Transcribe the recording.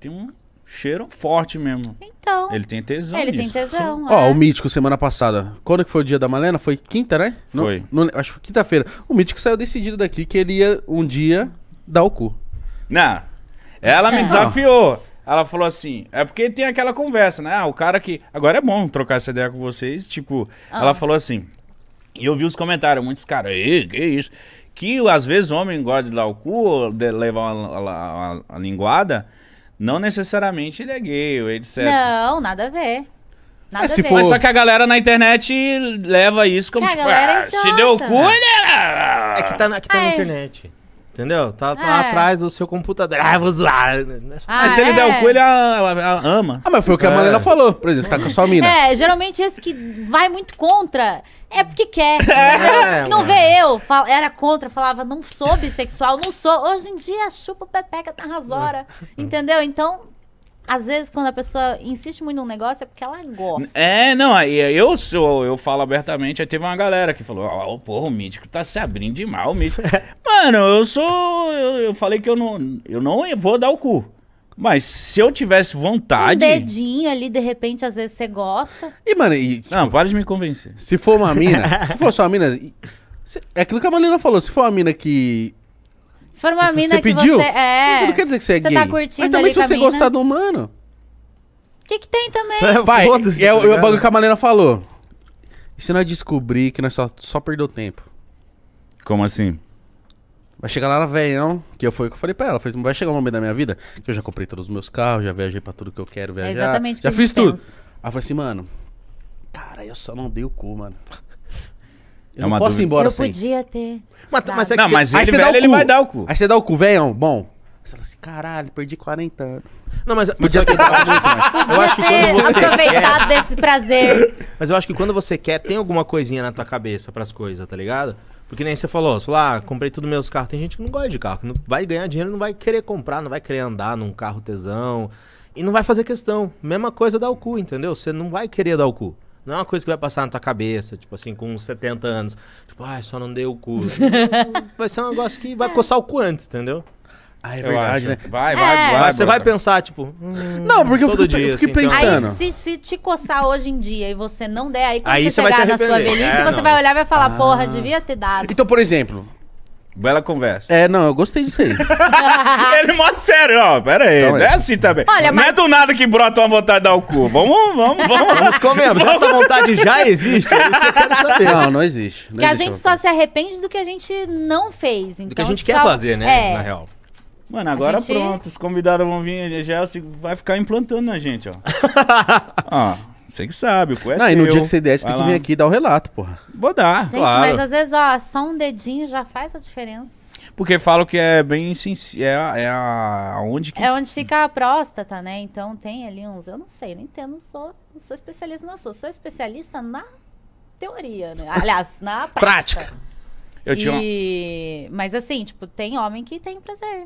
tem um cheiro forte mesmo. Então. Ele tem tesão Ele nisso. tem tesão. Ó, é. o Mítico semana passada. Quando que foi o dia da Malena? Foi quinta, né? Foi. No, no, acho que quinta-feira. O Mítico saiu decidido daqui que ele ia um dia dar o cu. Não. Ela me desafiou. Ela falou assim, é porque tem aquela conversa, né? Ah, o cara que. Agora é bom trocar essa ideia com vocês. Tipo, ah. ela falou assim. E eu vi os comentários, muitos caras, que isso? Que às vezes o homem gosta de dar o cu, de levar uma, uma, uma, uma linguada. Não necessariamente ele é gay, ou etc. Não, nada a ver. Nada é, se a ver. For... só que a galera na internet leva isso como que tipo, ah, se deu o cu, ele... Né? É que tá na, é que tá na internet. Entendeu? Tá, tá É. atrás do seu computador. Ah, vou zoar. Ah, Mas se ele der o é. cu, ele ah, a- ela, ama. Ah, mas foi o que a Malena é. Marina falou. Por exemplo, você tá com a sua mina. É, geralmente esse que vai muito contra é porque quer. É, não vê eu, era contra, falava, não sou bissexual, não sou. Hoje em dia chupa o pepeca tá rasora, entendeu? Então às vezes, quando a pessoa insiste muito num negócio, é porque ela gosta. É, não, aí eu sou, eu falo abertamente, aí teve uma galera que falou, ó, oh, porra, o Mítico tá se abrindo demais, o Mítico. Mano, eu sou. Eu, eu, falei que eu não. Eu não vou dar o cu. Mas se eu tivesse vontade. Um dedinho ali, de repente, às vezes você gosta. E, mano, e. Tipo, não, para de me convencer. Se for uma mina. se for só uma mina. Se, é aquilo que a Marina falou. Se for uma mina que se for uma se mina você que pediu, você... É, Isso não quer dizer que você é você tá gay. Você tá curtindo Mas também se você gostar do humano... O que que tem também? É, Vai, é o, tá é bagulho que a Malena falou. E se nós descobrir que nós só, só perdeu tempo? Como assim? Vai chegar lá na veião, que eu, foi, eu falei pra ela, falei, assim, vai chegar um momento da minha vida que eu já comprei todos os meus carros, já viajei pra tudo que eu quero viajar. É exatamente já, fiz tudo. Aí eu falei assim, mano, cara, eu só não dei o cu, mano. Eu é não posso ir embora eu sem. podia ter. Mas, mas é que não, mas ele, você velho, dá ele vai dar o cu. Aí você dá o cu, velhão, bom. Você fala assim, caralho, perdi 40 anos. Não, mas, mas podia ter muito mais. Eu acho que quando você aproveitado quer... desse prazer. Mas eu acho que quando você quer, tem alguma coisinha na tua cabeça pras coisas, tá ligado? Porque nem você falou, sei lá, ah, comprei tudo meus carros. Tem gente que não gosta de carro, que não vai ganhar dinheiro, não vai querer comprar, não vai querer andar num carro tesão. E não vai fazer questão. Mesma coisa dar o cu, entendeu? Você não vai querer dar o cu. Não é uma coisa que vai passar na tua cabeça, tipo assim, com uns 70 anos. Tipo, ai, ah, só não dei o cu. vai ser um negócio que vai é. coçar o cu antes, entendeu? Ah, é verdade, né? Vai, é. vai, vai. você vai pensar, tipo. Hum, não, porque eu fico, dia, eu fico assim, então. pensando. Aí, se, se, te coçar hoje em dia e você não der, aí quando aí você, você chegar vai se na sua velhice, é, você não. vai olhar e vai falar, ah. porra, devia ter dado. Então, por exemplo, Bela conversa. É, não, eu gostei disso aí. Ele é mostra sério, ó. Pera aí, não é assim também. Olha, não é mas- é do nada que brota uma vontade de dar o cu. Vamos, vamos, vamos. Vamos comendo. Essa vontade já existe. É isso que eu quero saber. Não, não existe. Não Porque a gente só se arrepende do que a gente não fez. Então, Do que a então gente quer fazer, né? É. Na real. Mano, agora gente- pronto. Os convidados vão vir. A é vai ficar implantando na gente, ó. ó. Você que sabe, o é Não, e no dia que você der, você tem que vir aqui e dar o relato, porra. Vou dar, Gente, claro. mas às vezes, ó, só um dedinho já faz a diferença. Porque falo que é bem sincero, é, é a, é onde que... É onde fica a próstata, né? Então tem ali uns, eu não sei, não entendo, não sou, não sou especialista, não sou, sou especialista na teoria, né? Aliás, na prática. Prática. Eu tinha uma- Mas assim, tipo, tem homem que tem prazer.